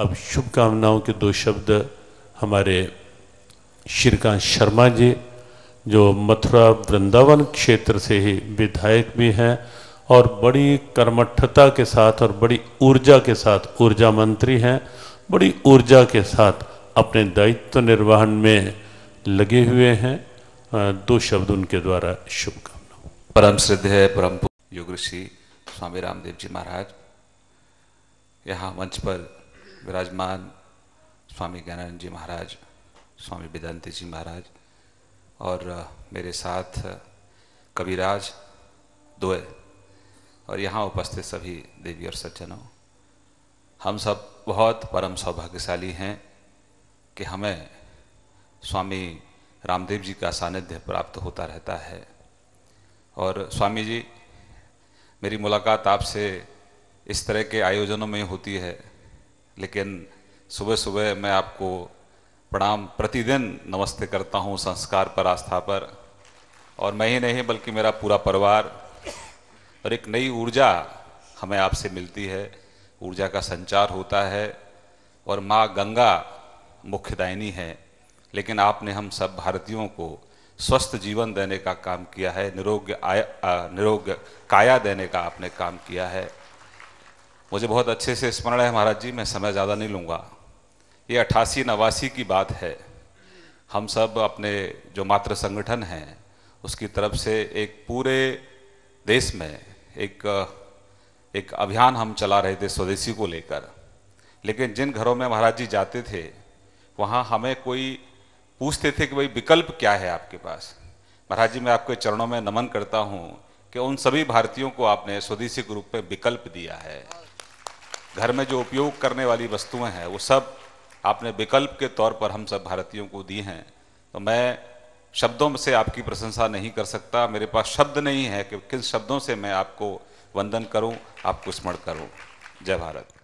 अब शुभकामनाओं के दो शब्द हमारे श्रीकांत शर्मा जी जो मथुरा वृंदावन क्षेत्र से ही विधायक भी हैं और बड़ी कर्मठता के साथ और बड़ी ऊर्जा के साथ ऊर्जा मंत्री हैं बड़ी ऊर्जा के साथ अपने दायित्व निर्वहन में लगे हुए हैं दो शब्द उनके द्वारा शुभकामना परम सिद्ध है परम योग ऋषि स्वामी रामदेव जी महाराज यहाँ मंच पर विराजमान स्वामी ज्ञानानंद जी महाराज स्वामी वेदांति जी महाराज और मेरे साथ कविराज दोय और यहाँ उपस्थित सभी देवी और सज्जनों हम सब बहुत परम सौभाग्यशाली हैं कि हमें स्वामी रामदेव जी का सानिध्य प्राप्त होता रहता है और स्वामी जी मेरी मुलाकात आपसे इस तरह के आयोजनों में होती है लेकिन सुबह सुबह मैं आपको प्रणाम प्रतिदिन नमस्ते करता हूँ संस्कार पर आस्था पर और मैं ही नहीं बल्कि मेरा पूरा परिवार और एक नई ऊर्जा हमें आपसे मिलती है ऊर्जा का संचार होता है और माँ गंगा मुख्यदायिनी है लेकिन आपने हम सब भारतीयों को स्वस्थ जीवन देने का काम किया है निरोग आय निरोग काया देने का आपने काम किया है मुझे बहुत अच्छे से स्मरण है महाराज जी मैं समय ज़्यादा नहीं लूँगा ये अट्ठासी नवासी की बात है हम सब अपने जो मात्र संगठन हैं उसकी तरफ से एक पूरे देश में एक एक अभियान हम चला रहे थे स्वदेशी को लेकर लेकिन जिन घरों में महाराज जी जाते थे वहाँ हमें कोई पूछते थे कि भाई विकल्प क्या है आपके पास महाराज जी मैं आपके चरणों में नमन करता हूँ कि उन सभी भारतीयों को आपने स्वदेशी ग्रुप में विकल्प दिया है घर में जो उपयोग करने वाली वस्तुएं हैं वो सब आपने विकल्प के तौर पर हम सब भारतीयों को दी हैं तो मैं शब्दों से आपकी प्रशंसा नहीं कर सकता मेरे पास शब्द नहीं है कि किन शब्दों से मैं आपको वंदन करूं, आपको स्मरण करूं। जय भारत